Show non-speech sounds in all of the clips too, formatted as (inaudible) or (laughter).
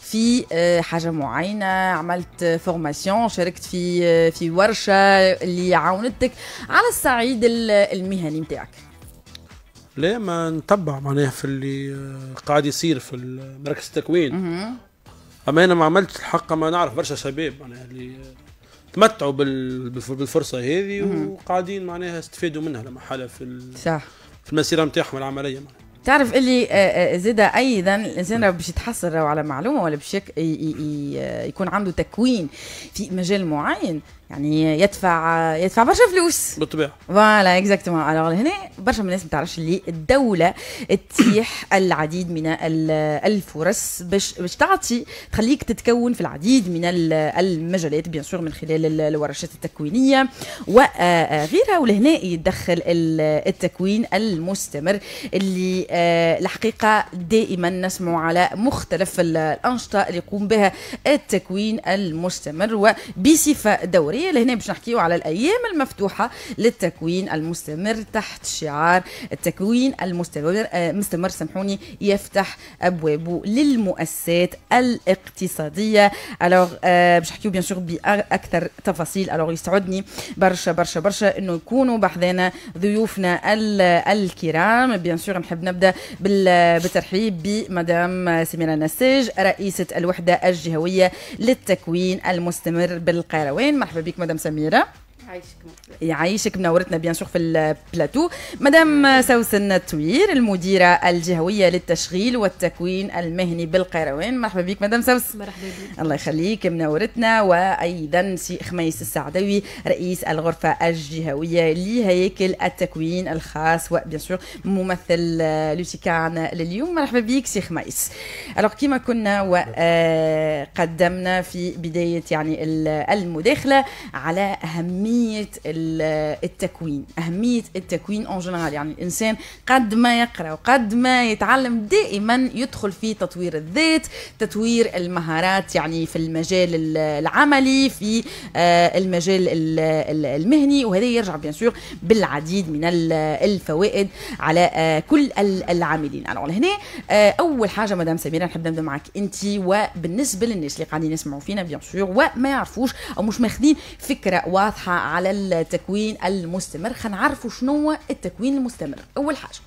في آه، حاجه معينه عملت فورماسيون شاركت في آه، في ورشه اللي عاونتك على الصعيد المهني نتاعك لا ما نتبع معناها في اللي آه، قاعد يصير في مركز التكوين اما انا ما عملتش الحق ما نعرف برشا شباب معناها اللي تمتعوا بالفرصه هذه وقاعدين معناها استفادوا منها لما حاله في صح في المسيره نتاعهم العمليه معناها. تعرف اللي آه، آه، زيدا ايضا الانسان باش يتحصل على معلومه ولا باش يكون عنده تكوين في مجال معين يعني يدفع يدفع برشا فلوس بالطبيعه فوالا اكزاكتومون الوغ هنا برشا من الناس ما تعرفش اللي الدوله تتيح (coughs) العديد من الفرص باش باش تعطي تخليك تتكون في العديد من المجالات بيان سور من خلال الورشات التكوينيه وغيرها آه، آه، ولهنا يدخل التكوين المستمر اللي آه، الحقيقه دائما نسمع على مختلف الانشطه اللي يقوم بها التكوين المستمر وبصفه دوريه العمريه لهنا باش نحكيو على الايام المفتوحه للتكوين المستمر تحت شعار التكوين المستمر آه، مستمر سامحوني يفتح ابوابه للمؤسسات الاقتصاديه الوغ آه، باش نحكيو بيان سور باكثر تفاصيل الوغ يسعدني برشا برشا برشا انه يكونوا بحذانا ضيوفنا الكرام بيان سور نحب نبدا بالترحيب بمدام سميره نساج رئيسه الوحده الجهويه للتكوين المستمر بالقيروان مرحبا Bic Madame Samira. يعيشك منورتنا بيان سور في البلاتو مدام سوسن التوير المديره الجهويه للتشغيل والتكوين المهني بالقيروان مرحبا بك مدام سوسن مرحبا بك الله يخليك منورتنا وايضا سي خميس السعدوي رئيس الغرفه الجهويه لهيكل التكوين الخاص وبيان سور ممثل لوسيكان لليوم مرحبا بك سي خميس الوغ كما كنا وقدمنا في بدايه يعني المداخله على اهميه التكوين أهمية التكوين أون جنرال يعني الإنسان قد ما يقرأ وقد ما يتعلم دائما يدخل في تطوير الذات تطوير المهارات يعني في المجال العملي في آه، المجال المهني وهذا يرجع بيان سور بالعديد من الفوائد على آه، كل العاملين alors هنا آه، أول حاجة مدام سميرة نحب نبدأ معك أنت وبالنسبة للناس اللي قاعدين يسمعوا فينا بيان سور وما يعرفوش أو مش ماخذين فكرة واضحة على التكوين المستمر خنعرفوا شنو التكوين المستمر اول حاجه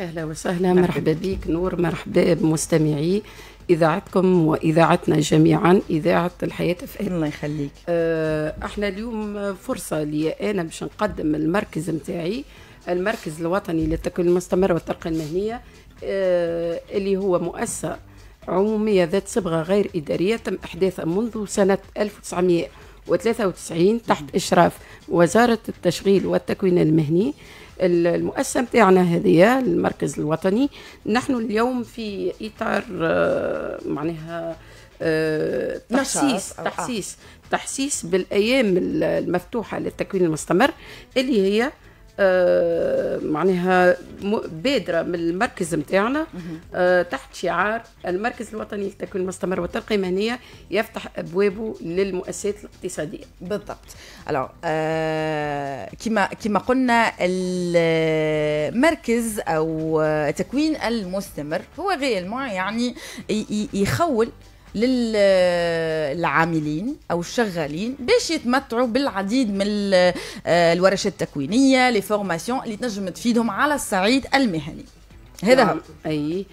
اهلا وسهلا مرحبا بك نور مرحبا بمستمعي اذاعتكم واذاعتنا جميعا اذاعه الحياه في الله يخليك آه، احنا اليوم فرصه لي انا باش نقدم المركز نتاعي المركز الوطني للتكوين المستمر والترقيه المهنيه آه اللي هو مؤسسه عموميه ذات صبغه غير اداريه تم احداثها منذ سنه 1900 و93 تحت إشراف وزارة التشغيل والتكوين المهني المؤسسة نتاعنا هذه المركز الوطني نحن اليوم في إطار آه، معناها آه، تحسيس آه. تحسيس تحسيس بالايام المفتوحه للتكوين المستمر اللي هي آه، معناها بادره من المركز نتاعنا آه، تحت شعار المركز الوطني للتكوين المستمر والترقيه المهنيه يفتح ابوابه للمؤسسات الاقتصاديه. بالضبط. الو آه، كما كما قلنا المركز او التكوين المستمر هو غير يعني يخول للعاملين او الشغالين باش يتمتعوا بالعديد من آه، الورشات التكوينيه لي فورماسيون اللي تنجم تفيدهم على الصعيد المهني هذا نعم. هو يعني، اي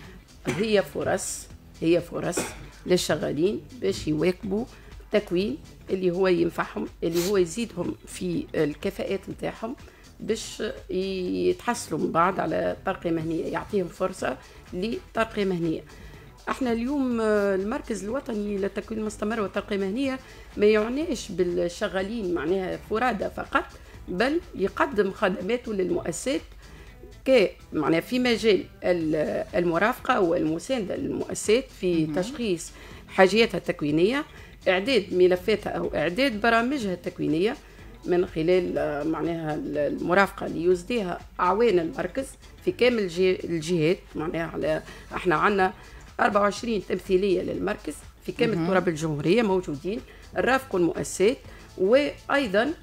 هي فرص هي فرص للشغالين باش يواكبوا التكوين اللي هو ينفعهم اللي هو يزيدهم في الكفاءات نتاعهم باش يتحصلوا من بعد على ترقيه مهنيه يعطيهم فرصه لترقيه مهنيه احنا اليوم آه، المركز الوطني للتكوين المستمر والترقية المهنية ما يعنيش بالشغالين معناها فرادى فقط بل يقدم خدماته للمؤسسات ك معناها في مجال المرافقة والمساندة للمؤسسات في تشخيص حاجياتها التكوينية إعداد ملفاتها أو إعداد برامجها التكوينية من خلال آه، معناها المرافقه اللي يزديها اعوان المركز في كامل الجهات معناها على احنا عندنا 24 تمثيليه للمركز في كامل التراب الجمهوريه موجودين نرافقوا المؤسسات وايضا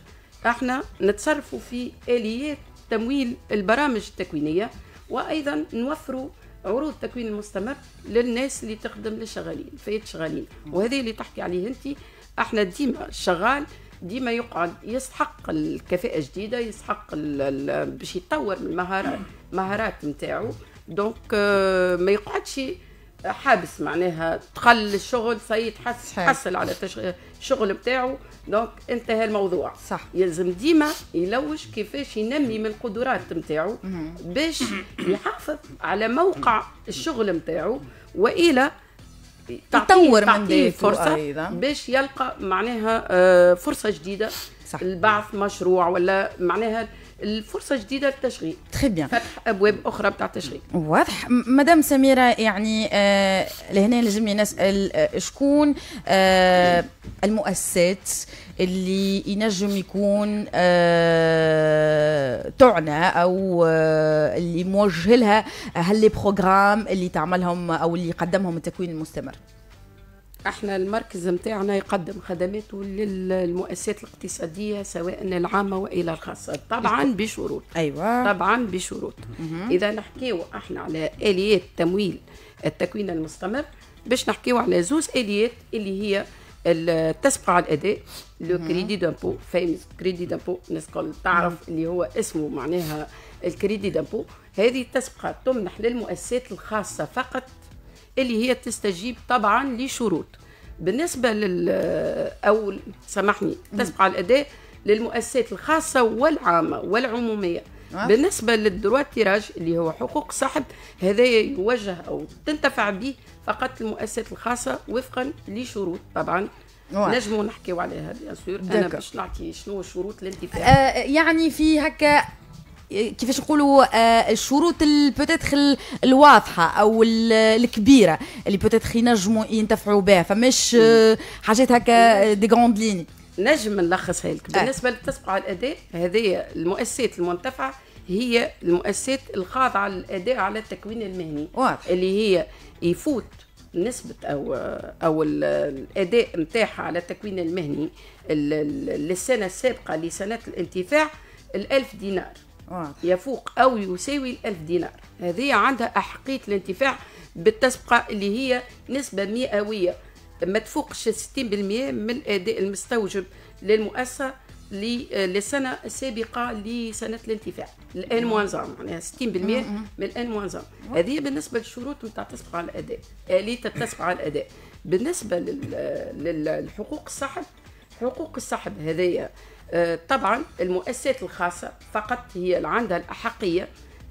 احنا نتصرفوا في اليات تمويل البرامج التكوينيه وايضا نوفروا عروض تكوين المستمر للناس اللي تخدم للشغالين فئات شغالين وهذه اللي تحكي عليه انت احنا ديما الشغال ديما يقعد يستحق الكفاءه جديده يستحق باش يتطور من المهارات مهارات نتاعو دونك آه، ما يقعدش حابس معناها تقل الشغل حس حصل على الشغل بتاعه دونك انتهى الموضوع صح يلزم ديما يلوش كيفاش ينمي من القدرات نتاعو باش يحافظ على موقع الشغل نتاعو والا يطور من فرصه باش يلقى معناها آه، فرصه جديده صح. لبعث مشروع ولا معناها الفرصه جديده للتشغيل تري بيان فتح ابواب اخرى بتاع التشغيل واضح مدام سميره يعني آه لهنا لازمني نسال آه شكون آه المؤسسات اللي ينجم يكون آه تعنى او آه اللي موجه لها هل بروغرام اللي تعملهم او اللي قدمهم التكوين المستمر احنا المركز نتاعنا يقدم خدمات للمؤسسات الاقتصاديه سواء العامه والى الخاصه طبعا بشروط ايوه طبعا بشروط اذا نحكيو احنا على اليات تمويل التكوين المستمر باش نحكيو على زوز اليات اللي هي التسبق على الاداء لو كريدي دامبو فيمس كريدي دامبو الناس الكل تعرف اللي هو اسمه معناها الكريدي دامبو هذه التسبقه تمنح للمؤسسات الخاصه فقط اللي هي تستجيب طبعا لشروط بالنسبه لل او سامحني تسبق الاداء للمؤسسات الخاصه والعامه والعموميه نعم. بالنسبه للدروا تيراج اللي هو حقوق صاحب هذا يوجه او تنتفع به فقط المؤسسات الخاصه وفقا لشروط طبعا نجموا نحكيو عليها بيان سور انا باش نعطي شنو شروط الانتفاع آه يعني في هكا كيفاش نقولوا آه، الشروط البوتيتخ الواضحه او الكبيره اللي بوتيتر ينجموا ينتفعوا بها فمش آه، حاجات هكا دي غروند ليني نجم نلخصها لك آه. بالنسبه للتسبق على الاداء هذه المؤسسات المنتفعه هي المؤسسات الخاضعه للاداء على التكوين المهني واضح. اللي هي يفوت نسبة أو أو الأداء نتاعها على التكوين المهني للسنة السابقة لسنة الانتفاع الألف دينار واضح. آه، يفوق أو يساوي الألف دينار هذه عندها أحقية الانتفاع بالتسبقة اللي هي نسبة مئوية ما تفوقش 60% من الأداء المستوجب للمؤسسة للسنة السابقة لسنة الانتفاع الآن موانزام معناها 60% من الآن موانزام هذه بالنسبة للشروط نتاع تسبق على الأداء آلية التسبق على الأداء بالنسبة للحقوق السحب حقوق السحب هذه آه، طبعا المؤسسات الخاصة فقط هي اللي عندها الأحقية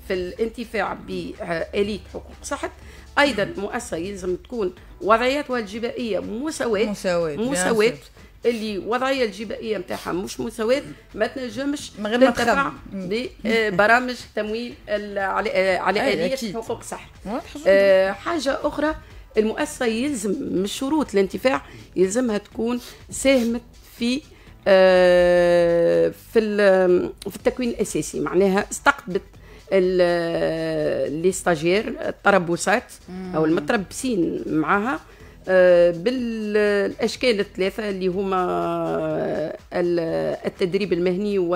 في الانتفاع بآلية حقوق صحة أيضا المؤسسة يلزم تكون وضعيتها الجبائية مساواة مساواة مساواة اللي وضعية الجبائيه نتاعها مش مساواه ما تنجمش تنتفع ببرامج آه، تمويل على آه، على اليه حقوق صحة آه حاجه اخرى المؤسسه يلزم من شروط الانتفاع يلزمها تكون ساهمت في آه، في في التكوين الاساسي معناها استقطبت لي ستاجير الطربوسات او المتربسين معاها آه، بالاشكال الثلاثه اللي هما التدريب المهني و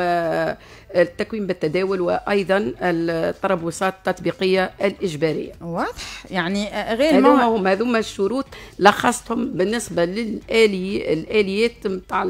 التكوين بالتداول وايضا التربصات التطبيقيه الاجباريه واضح يعني غير ما هم هذوما الشروط لخصتهم بالنسبه للالي الاليات نتاع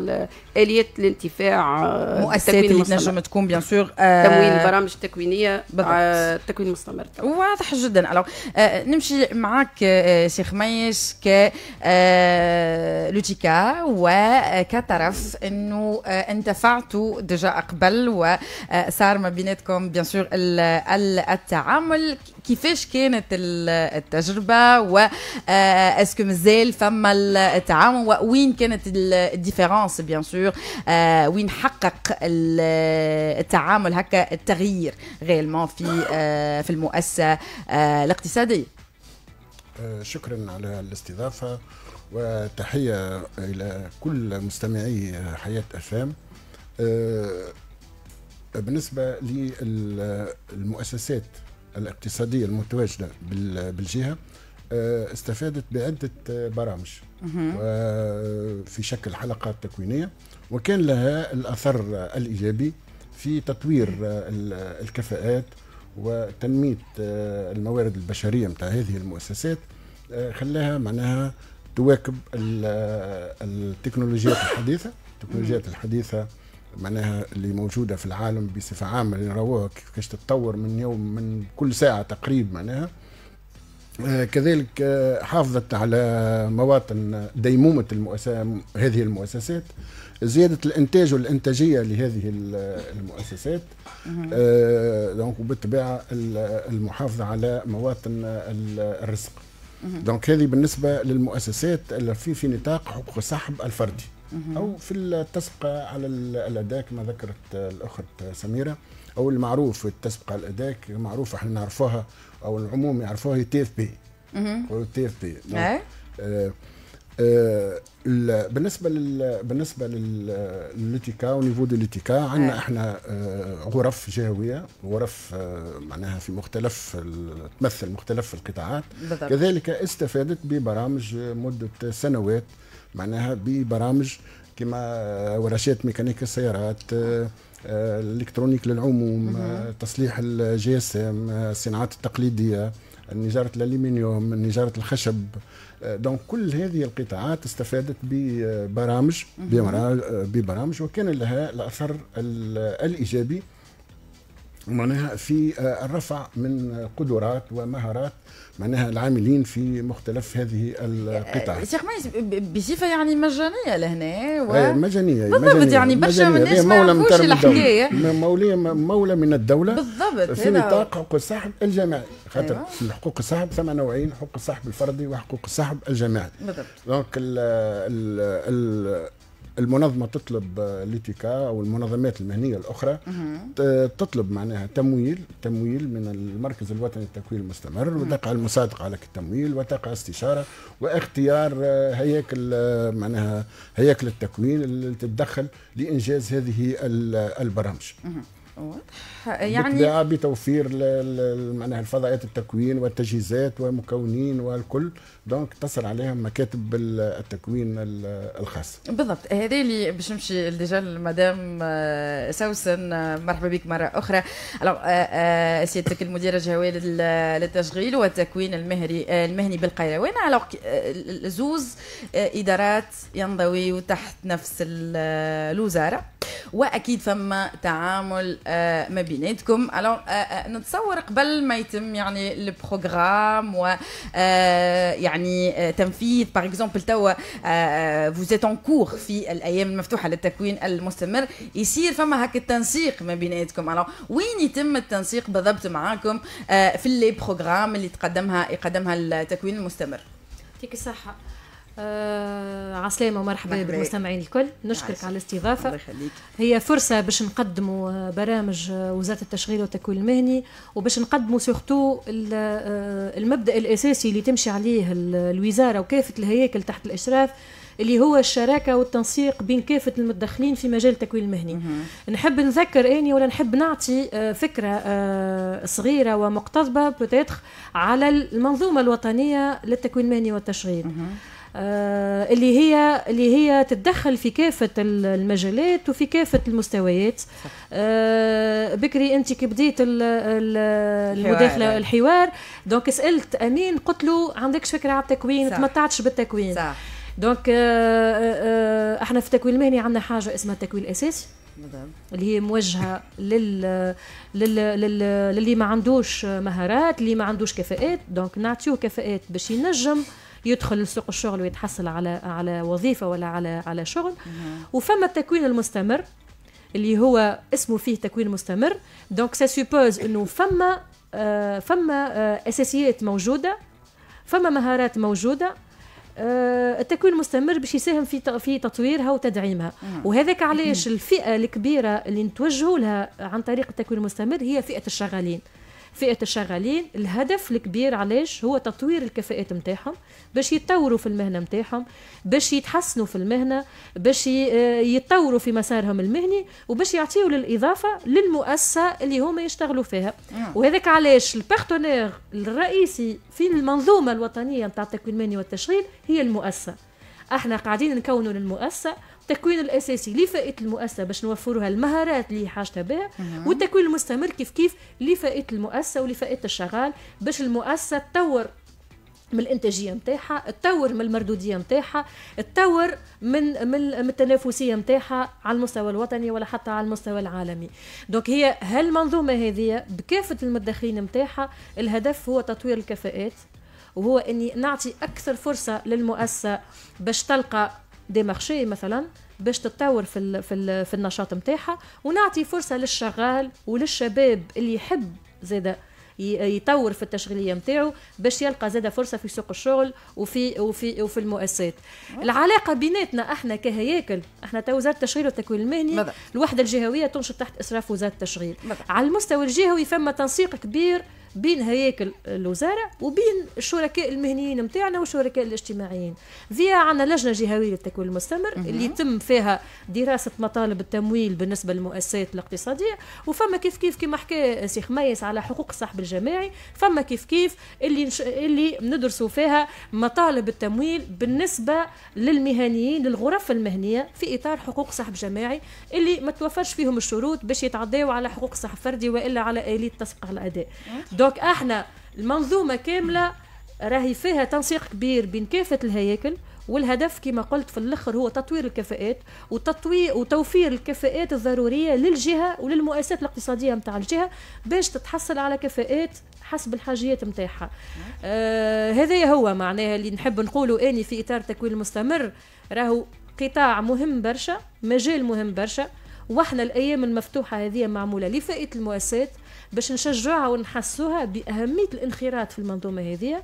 اليات الانتفاع آه، مؤسسات اللي تنجم تكون بيان سور آه تموين برامج تكوينيه آه تكوين مستمر واضح جدا الو آه نمشي معاك آه، شيخ ميش ك آه، لوتيكا وكطرف انه انتفعتوا ديجا قبل و آه، صار ما بيناتكم بيان سور التعامل كيفاش كانت التجربه و اسكو آه، مازال فما التعاون وين كانت الديفيرونس بيان آه، سور وين حقق التعامل هكا التغيير غيرمون في في المؤسسه الاقتصاديه شكرا على الاستضافه وتحيه الى كل مستمعي حياه افام بالنسبه للمؤسسات الاقتصاديه المتواجده بالجهه آه، استفادت بعدة برامج آه، في شكل حلقات تكوينية وكان لها الأثر الإيجابي في تطوير آه، الكفاءات وتنمية الموارد البشرية متاع هذه المؤسسات خلاها معناها تواكب التكنولوجيات الحديثة التكنولوجيات الحديثة معناها اللي موجوده في العالم بصفه عامه اللي نراوها كيفاش تتطور من يوم من كل ساعه تقريبا معناها آه، كذلك آه، حافظت على مواطن ديمومة المؤسسة هذه المؤسسات زيادة الإنتاج والإنتاجية لهذه المؤسسات آه، دونك وبالطبيعة المحافظة على مواطن الرزق دونك هذه بالنسبة للمؤسسات في في نطاق حقوق السحب الفردي او في التسبقه على الاداء كما ذكرت الاخت سميره او المعروف التسبقه على الاداء معروف احنا نعرفوها او العموم يعرفوها هي تي اف بي تي اف بي نعم. آه، آه، بالنسبه لل بالنسبه للليتيكا ونيفو دو ليتيكا عندنا احنا آه، غرف جهويه غرف معناها في مختلف تمثل مختلف القطاعات بالضبط. كذلك استفادت ببرامج مده سنوات معناها ببرامج كما ورشات ميكانيكا السيارات آه، آه، الالكترونيك للعموم آه، تصليح الجي اس ام الصناعات التقليديه نجاره الالمنيوم نجاره الخشب دونك كل هذه القطاعات استفادت ببرامج ببرامج وكان لها الاثر الايجابي معناها في آه، الرفع من قدرات ومهارات معناها العاملين في مختلف هذه القطع. آه، ميس بصفه يعني مجانيه لهنا و... آه، مجانيه بالضبط يعني برشا من الناس ما يعرفوش الحكايه مولى مولى من الدوله بالضبط في نطاق حقوق الصاحب الجماعي أيوة. خاطر أيوة. حقوق الصاحب ثم نوعين حقوق الصاحب الفردي وحقوق الصاحب الجماعي بالضبط دونك ال ال المنظمه تطلب آه، ليتيكا او المنظمات المهنيه الاخرى تطلب معناها تمويل تمويل من المركز الوطني للتكوين المستمر وتقع المصادقه على التمويل وتقع استشاره واختيار آه، هياكل آه، معناها هياكل التكوين اللي تتدخل لانجاز هذه البرامج يعني بتوفير معناها الفضاءات التكوين والتجهيزات والمكونين والكل دونك تصل عليهم مكاتب التكوين الخاص بالضبط هذا اللي باش نمشي ديجا المدام آه، سوسن آه، مرحبا بك مره اخرى آه، سيادتك المديره الجوال للتشغيل والتكوين المهري المهني بالقيروان على زوز ادارات ينضوي تحت نفس الوزاره واكيد فما تعامل آه، ما بيناتكم الو آه، آه، نتصور قبل ما يتم يعني البروغرام و يعني تنفيذ باغ اكزومبل توا فوزيت اون كور في الايام المفتوحه للتكوين المستمر يصير فما هكا التنسيق ما بيناتكم الو وين يتم التنسيق بالضبط معاكم في لي بروغرام اللي تقدمها يقدمها التكوين المستمر يعطيك الصحه آه عسلامة ومرحبا بالمستمعين الكل نشكرك على الاستضافة الله يخليك. هي فرصة باش نقدموا برامج وزارة التشغيل والتكوين المهني وباش نقدموا سورتو آه، المبدأ الأساسي اللي تمشي عليه الوزارة وكافة الهياكل تحت الإشراف اللي هو الشراكه والتنسيق بين كافه المتدخلين في مجال التكوين المهني مه. نحب نذكر اني ولا نحب نعطي آه، فكره آه، صغيره ومقتضبه بتدخ على المنظومه الوطنيه للتكوين المهني والتشغيل مه. آه، اللي هي اللي هي تتدخل في كافه المجالات وفي كافه المستويات آه، بكري انت كي بديت المداخله الحوار دونك سالت امين قلت له عندكش فكره على التكوين تمتعتش بالتكوين صح. دونك آه، احنا في التكوين المهني عندنا حاجه اسمها التكوين الاساسي نعم. اللي هي موجهه لل... لل... لل... للي ما عندوش مهارات اللي ما عندوش كفاءات دونك نعطيوه كفاءات باش ينجم آه يدخل لسوق الشغل ويتحصل على على وظيفه ولا على على شغل وفما التكوين المستمر اللي هو اسمه فيه تكوين مستمر دونك سا سوبوز انه فما آه، فما آه، اساسيات موجوده فما مهارات موجوده آه، التكوين المستمر باش يساهم في في تطويرها وتدعيمها وهذاك علاش (laughs) الفئه الكبيره اللي نتوجهوا لها عن طريق التكوين المستمر هي فئه الشغالين فئه الشغالين الهدف الكبير علاش هو تطوير الكفاءات نتاعهم باش يتطوروا في المهنه نتاعهم باش يتحسنوا في المهنه باش آه، يتطوروا في مسارهم المهني وباش يعطيوا للاضافه للمؤسسه اللي هما يشتغلوا فيها وهذاك علاش البارتنير الرئيسي في المنظومه الوطنيه نتاع التكوين المهني والتشغيل هي المؤسسه احنا قاعدين نكونوا للمؤسسه التكوين الاساسي لفائده المؤسسه باش نوفروها المهارات اللي حاجتها بها والتكوين المستمر كيف كيف لفائده المؤسسه ولفائده الشغال باش المؤسسه تطور من الانتاجيه نتاعها تطور من المردوديه نتاعها تطور من من التنافسيه نتاعها على المستوى الوطني ولا حتى على المستوى العالمي دونك هي هالمنظومه هذه بكافه المدخرين نتاعها الهدف هو تطوير الكفاءات وهو اني نعطي اكثر فرصه للمؤسسه باش تلقى دي مارشي مثلا باش تتطور في الـ في, الـ في النشاط نتاعها ونعطي فرصه للشغال وللشباب اللي يحب زيدا يطور في التشغيليه نتاعو باش يلقى زادا فرصه في سوق الشغل وفي وفي وفي المؤسسات العلاقه بيناتنا احنا كهياكل احنا وزاره التشغيل والتكوين المهني الوحده الجهويه تنشط تحت اسراف وزاره التشغيل على المستوى الجهوي فما تنسيق كبير بين هياكل الوزاره وبين الشركاء المهنيين نتاعنا والشركاء الاجتماعيين فيها عندنا لجنه جهويه للتكوين المستمر اللي يتم فيها دراسه مطالب التمويل بالنسبه للمؤسسات الاقتصاديه وفما كيف كيف كما حكى سي خميس على حقوق الصاحب الجماعي فما كيف كيف اللي نش... اللي ندرسوا فيها مطالب التمويل بالنسبه للمهنيين للغرف المهنيه في اطار حقوق صاحب جماعي اللي ما توفرش فيهم الشروط باش يتعداو على حقوق صاحب فردي والا على اليه تسبق الاداء دونك احنا المنظومه كامله راهي فيها تنسيق كبير بين كافه الهياكل والهدف كما قلت في الاخر هو تطوير الكفاءات وتطوير وتوفير الكفاءات الضروريه للجهه وللمؤسسات الاقتصاديه نتاع الجهه باش تتحصل على كفاءات حسب الحاجيات نتاعها آه هذا هو معناها اللي نحب نقوله اني في اطار التكوين المستمر راهو قطاع مهم برشا مجال مهم برشا واحنا الايام المفتوحه هذه معموله لفائده المؤسسات باش نشجعها ونحسوها باهميه الانخراط في المنظومه هذه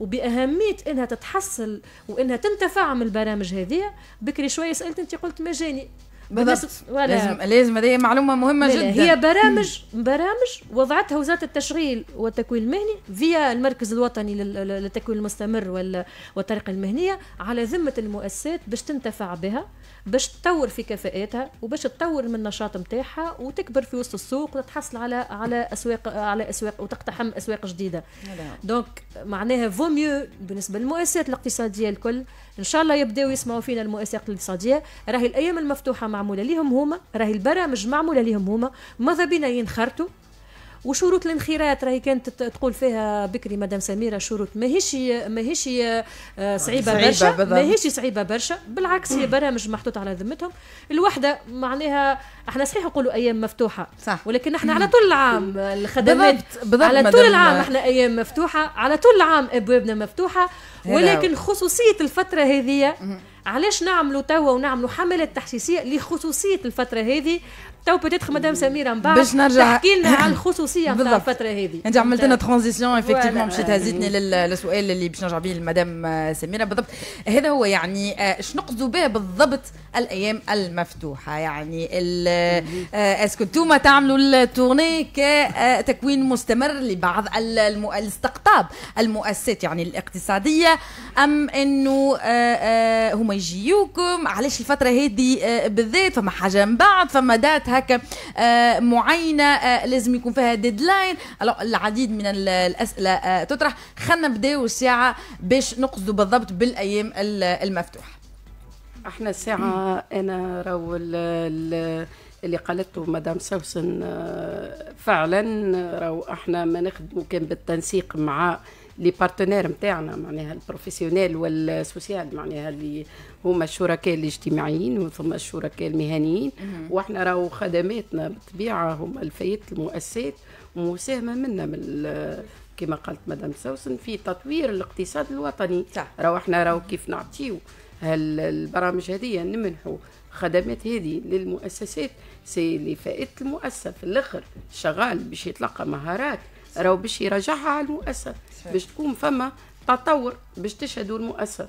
وباهميه انها تتحصل وانها تنتفع من البرامج هذه بكري شويه سالت انت قلت مجاني بالنسبه ولا لازم لازم هذه معلومه مهمه جدا هي برامج برامج وضعتها وزاره التشغيل والتكوين المهني فيا المركز الوطني للتكوين المستمر والطريقه المهنيه على ذمه المؤسسات باش تنتفع بها باش تطور في كفاءاتها وباش تطور من النشاط نتاعها وتكبر في وسط السوق وتتحصل على على اسواق على اسواق وتقتحم اسواق جديده دونك معناها فو ميو بالنسبه للمؤسسات الاقتصاديه الكل ان شاء الله يبداو يسمعوا فينا المؤسسات الاقتصاديه راهي الايام المفتوحه مع معموله ليهم هما راهي البرامج معموله ليهم هما ماذا بينا ينخرطوا وشروط الانخراط راهي كانت تقول فيها بكري مدام سميره شروط ماهيش ماهيش آه، صعيبه برشا ماهيش صعيبه برشا بالعكس هي برامج محطوطه على ذمتهم الوحده معناها احنا صحيح نقولوا ايام مفتوحه صح ولكن احنا على طول العام الخدمات على طول العام احنا ايام مفتوحه على طول العام ابوابنا مفتوحه ولكن خصوصيه الفتره هذه علاش نعملوا توا ونعملوا حملات تحسيسيه لخصوصيه الفتره هذه تو بوتيتر مدام سميره من بعد باش نرجع تحكي لنا (laughs) على الخصوصيه نتاع الفتره هذه انت عملت لنا ترانزيسيون افكتيفمون مشيت هزيتني للسؤال اللي باش نرجع به لمدام آه، سميره بالضبط هذا هو يعني آه، شنو نقصدوا به بالضبط الايام المفتوحه يعني اسكو آه، انتوما تعملوا التورني كتكوين مستمر لبعض الاستقطاب المؤسسات يعني الاقتصاديه ام انه هما يجيوكم علاش الفتره هذه بالذات فما حاجه من بعد فما دات هكا آه، معينه آه، لازم يكون فيها ديدلاين العديد من الاسئله آه، تطرح خلينا نبداو الساعه باش نقصدوا بالضبط بالايام المفتوحه احنا الساعه انا راهو اللي قالته مدام سوسن فعلا راهو احنا ما نخدموا كان بالتنسيق مع لي بارتنير نتاعنا معناها البروفيسيونيل والسوسيال معناها اللي هما الشركاء الاجتماعيين وثم الشركاء المهنيين واحنا راهو خدماتنا بالطبيعه هما الفايت المؤسسات ومساهمه منا من كما قالت مدام سوسن في تطوير الاقتصاد الوطني صح راهو احنا راهو كيف نعطيو البرامج هذه نمنحوا خدمات هذه للمؤسسات سي اللي فائده المؤسسه في الاخر شغال باش يتلقى مهارات راهو باش يرجعها على المؤسسه باش تكون فما تطور باش تشهدوا المؤسسه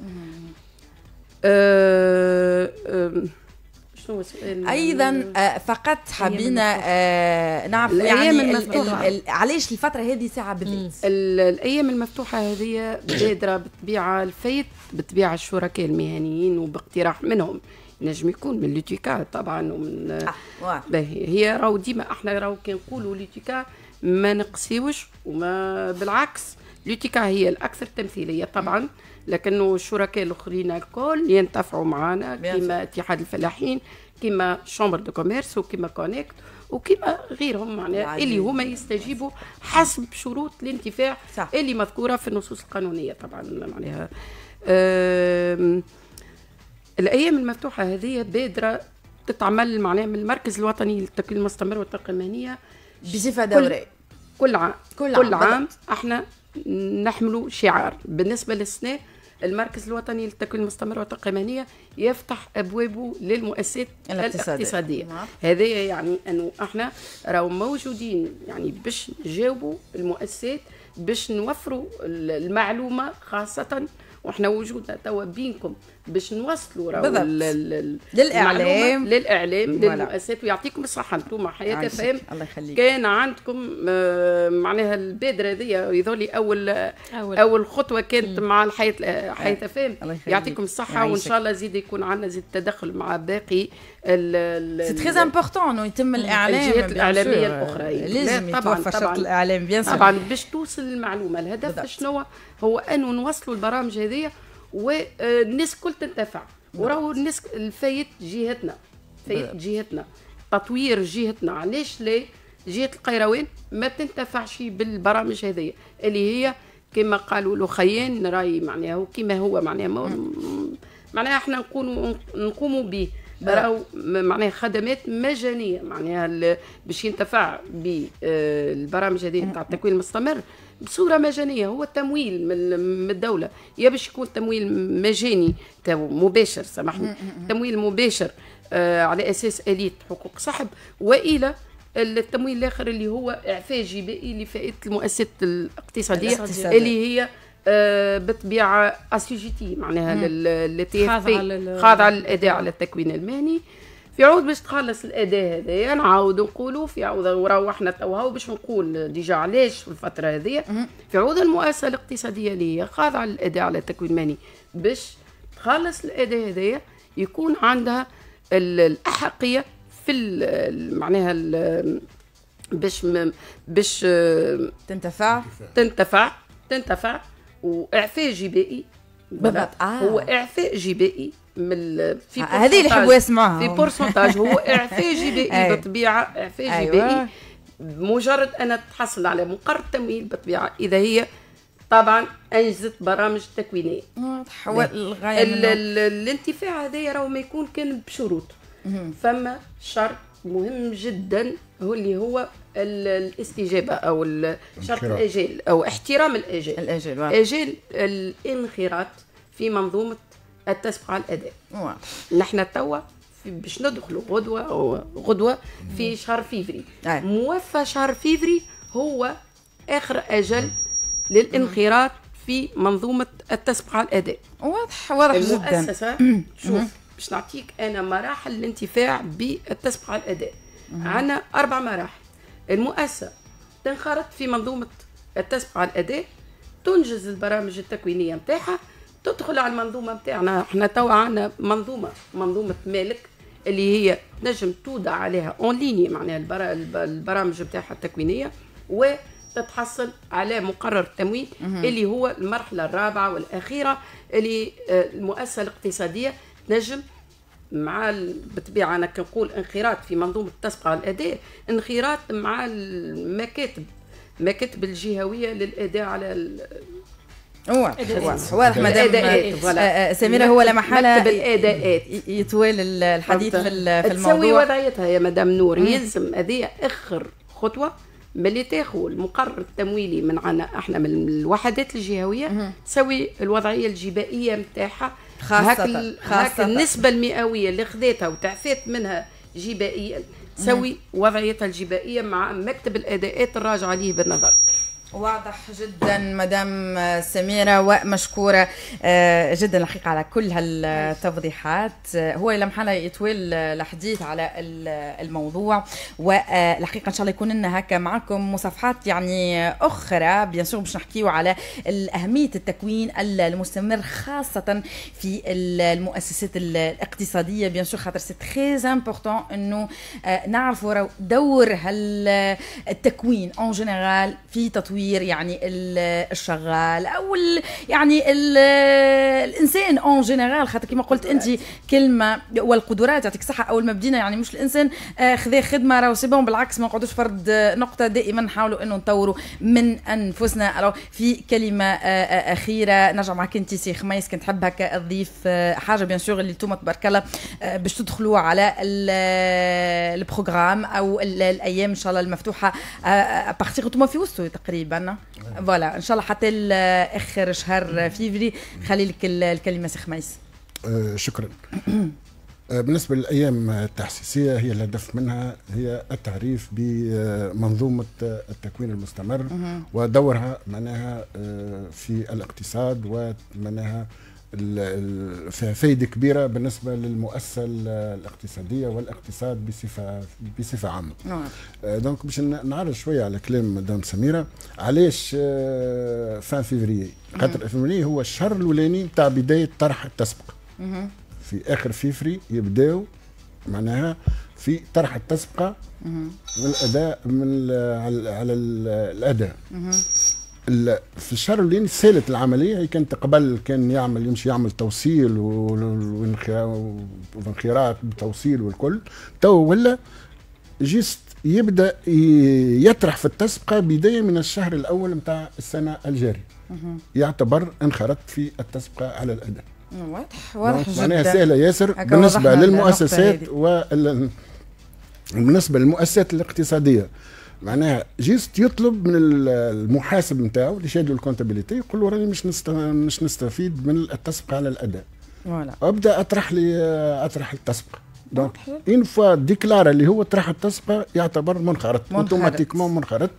أه أه شنو السؤال ايضا آه، فقط حبينا آه، نعرف الايام يعني المفتوحه علاش الفتره هذه ساعه بالذات الايام المفتوحه هذه بادره بالطبيعه الفيت بالطبيعه الشركاء المهنيين وباقتراح منهم نجم يكون من لوتيكا طبعا ومن آه. هي راهو ديما احنا راهو كي نقولوا لوتيكا ما نقسيوش وما بالعكس لوتيكا هي الاكثر تمثيليه طبعا لكنه الشركاء الاخرين الكل ينتفعوا معنا كما اتحاد الفلاحين كما شامبر دو كوميرس وكما كونيكت وكما غيرهم معناها اللي هما يستجيبوا حسب شروط الانتفاع صح. اللي مذكوره في النصوص القانونيه طبعا معناها الايام المفتوحه هذه بادره تتعمل معناها من المركز الوطني للتكوين المستمر المهنيه بصفه دوريه كل عام كل, كل عام, عام احنا نحملوا شعار بالنسبه للسنه المركز الوطني للتكوين المستمر والتقيمانية يفتح أبوابه للمؤسسات الاقتصادية, الاقتصادية. نعم. هذا يعني أنه احنا راهو موجودين يعني باش نجاوبوا المؤسسات باش نوفروا المعلومة خاصة وإحنا وجودنا توا بينكم باش نوصلوا لل... للاعلام للاعلام للمؤسسات ويعطيكم الصحه انتم حياه فهم الله يخليك كان عندكم آه، معناها البادره هذيا يظهر اول اول, أول خطوه كانت مع الحياه حياه آه. فهم يعطيكم الصحه وان شاء الله زيد يكون عندنا زيد تدخل مع باقي سي تري امبورتون انه يتم الاعلام الجهات الاعلاميه الاخرى لازم يتوفر شرط الاعلام بيان طبعا باش توصل المعلومه الهدف شنو هو انه نوصلوا البرامج هذه والناس الكل تنتفع نعم. وراهو الناس الفايت جهتنا فايت نعم. جهتنا تطوير جهتنا علاش لا جهه القيروان ما تنتفعش بالبرامج هذيا اللي هي كما قالوا له خيان راي معناها كما هو معناها نعم. معناها احنا نقولوا نقوموا به آه. راهو معناها خدمات مجانيه معناها باش ينتفع بالبرامج هذه تاع التكوين المستمر بصوره مجانيه هو التمويل من الدوله يا باش يكون تمويل مجاني مباشر سامحني تمويل مباشر آه، على اساس اليه حقوق صاحب والى التمويل الاخر اللي هو اعفاء جبائي لفائده المؤسسات الاقتصاديه اللي هي آه بطبيعه اسيجيتي معناها للتي خاضعه للاداء على التكوين المهني يعود باش تخلص الاداء هذايا نعاود نقولوا في عوض وروحنا توها باش نقول ديجا علاش في الفتره هذه في عوض المؤسسه الاقتصاديه اللي هي خاضعه للاداء على التكوين المالي باش تخلص الاداء هذايا يكون عندها الاحقيه في معناها باش باش آه، تنتفع تنتفع تنتفع واعفاء جبائي بالضبط آه. هو اعفاء جبائي من في آه، هذه اللي يحبوا يسمعوها في بورسونتاج هو (laughs) اعفاء جبائي بالطبيعه اعفاء أيوة. مجرد انا تحصل على مقر تمويل بالطبيعه اذا هي طبعا انجزت برامج تكوينيه نعم. الغايه الانتفاع هذا راهو ما يكون كان بشروط فما شرط مهم جدا هو اللي هو الاستجابه او شرط الاجال او احترام الاجال الاجال اجال الانخراط في منظومه التسبق على الاداء نحن توا باش ندخلوا غدوه غدوه في شهر فيفري موفى شهر فيفري هو اخر اجل للانخراط في منظومه التسبق على الاداء واضح واضح جدا المؤسسه شوف باش نعطيك انا مراحل الانتفاع بالتسبق على الاداء عندنا اربع مراحل المؤسسه تنخرط في منظومه التسبق على الاداء تنجز البرامج التكوينيه نتاعها تدخل على المنظومه نتاعنا احنا توا عندنا منظومه منظومه مالك اللي هي نجم تودع عليها اون ليني معناها البرا البرامج نتاعها التكوينيه وتتحصل على مقرر التمويل اللي هو المرحله الرابعه والاخيره اللي آه، المؤسسه الاقتصاديه تنجم مع بالطبيعه انا كنقول انخراط في منظومه التسبقه الاداء انخراط مع المكاتب المكاتب الجهويه للاداء على واضح آه، آه، سميره هو لا محاله بالاداءات يطول الحديث في الموضوع تسوي وضعيتها يا مدام نور يلزم هذه اخر خطوه ملي تاخذ المقرر التمويلي من عنا احنا من الوحدات الجهويه تسوي الوضعيه الجبائيه نتاعها خاصة خاصة النسبة المئوية اللي خذيتها وتعفيت منها جبائيا تسوي وضعيتها الجبائية مع مكتب الأداءات الراجعة ليه بالنظر واضح جدا مدام سميرة ومشكورة آه، جدا الحقيقة على كل هالتوضيحات آه، هو لمحنا يطول آه، الحديث على الموضوع والحقيقة إن شاء الله يكون لنا هكا معكم مصافحات يعني أخرى بيان سور باش نحكيو على أهمية التكوين المستمر خاصة في المؤسسات الاقتصادية بيان سور خاطر سي تخي امبورتون إنه نعرفوا دور هالتكوين أون جينيرال في تطوير التصوير يعني الشغال او يعني الانسان اون جينيرال خاطر كما قلت انت كلمه والقدرات يعطيك الصحه اول ما بدينا يعني مش الانسان خذا خدمه راهو سي بون بالعكس ما نقعدوش فرد نقطه دائما نحاولوا انه نطوروا من انفسنا في كلمه آه، آه، اخيره نرجع معك انت سي خميس كنت تحب هكا تضيف آه، حاجه بيان سور اللي انتم تبارك الله باش تدخلوا على البروغرام او الايام ان شاء الله المفتوحه ابارتيغ انتم في وسطو تقريبا بنا آه. فوالا ان شاء الله حتى اخر شهر فيفري خلي لك الكلمه سي خميس آه، شكرا آه، بالنسبه للايام التحسيسيه هي الهدف منها هي التعريف بمنظومه التكوين المستمر ودورها معناها في الاقتصاد ومعناها فيها فايده كبيره بالنسبه للمؤسسه الاقتصاديه والاقتصاد بصفه بصفه عامه. نعم. آه، دونك باش نعرض شويه على كلام مدام سميره علاش فان فيفري خاطر فيفري هو الشهر الاولاني تاع بدايه طرح التسبقه. في اخر فيفري يبداو معناها في طرح التسبقه من الاداء من على الاداء. في الشهر اللي سالت العمليه هي كانت قبل كان يعمل يمشي يعمل توصيل وانخراط بتوصيل والكل تو ولا جيست يبدا يطرح في التسبقه بدايه من الشهر الاول نتاع السنه الجاريه يعتبر انخرط في التسبقه على الاداء واضح واضح جدا معناها سهله ياسر بالنسبه للمؤسسات وبالنسبه للمؤسسات الاقتصاديه معناها جيست يطلب من المحاسب نتاعو اللي شاد الكونتابيليتي يقول له راني مش نست... مش نستفيد من التسبق على الاداء. فوالا. ابدا اطرح لي اطرح التسبق. دونك اون فوا ديكلار اللي هو طرح التصفه يعتبر منخرط اوتوماتيكمون منخرط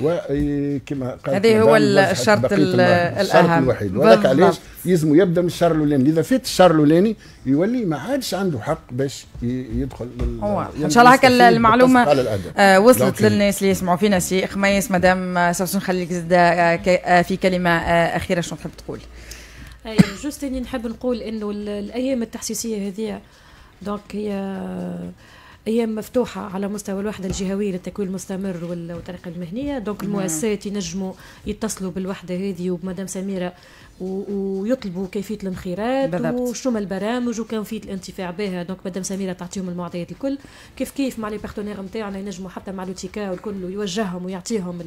وكما قال هذا هو الشرط الاهم الشرط الوحيد وهذاك علاش يلزمو يبدا من الشهر الاولاني اذا فات الشهر الاولاني يولي ما عادش عنده حق باش يدخل هو ان شاء الله هكا المعلومه آه وصلت للناس اللي يسمعوا فينا سي خميس مدام سوسو خليك زاد في كلمه اخيره شنو تحب تقول؟ جوست اني نحب نقول انه الايام التحسيسيه هذه دونك هي ايام مفتوحه على مستوى الوحده الجهويه للتكوين المستمر والطريقه المهنيه دونك نعم. المؤسسات ينجموا يتصلوا بالوحده هذه وبمدام سميره ويطلبوا كيفيه الانخراط وشنو البرامج وكيفيه الانتفاع بها دونك مدام سميره تعطيهم المعطيات الكل كيف كيف مع لي بارتنير نتاعنا ينجموا حتى مع لوتيكا والكل ويوجههم ويعطيهم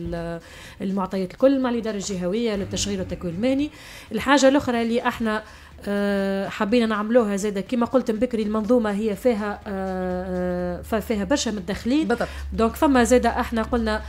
المعطيات الكل مع الاداره الجهويه للتشغيل والتكوين المهني الحاجه الاخرى اللي احنا آه، حبينا نعملوها زيدا كما قلت بكري المنظومه هي فيها آه، آه، فيها برشا متدخلين دونك فما زيدا احنا قلنا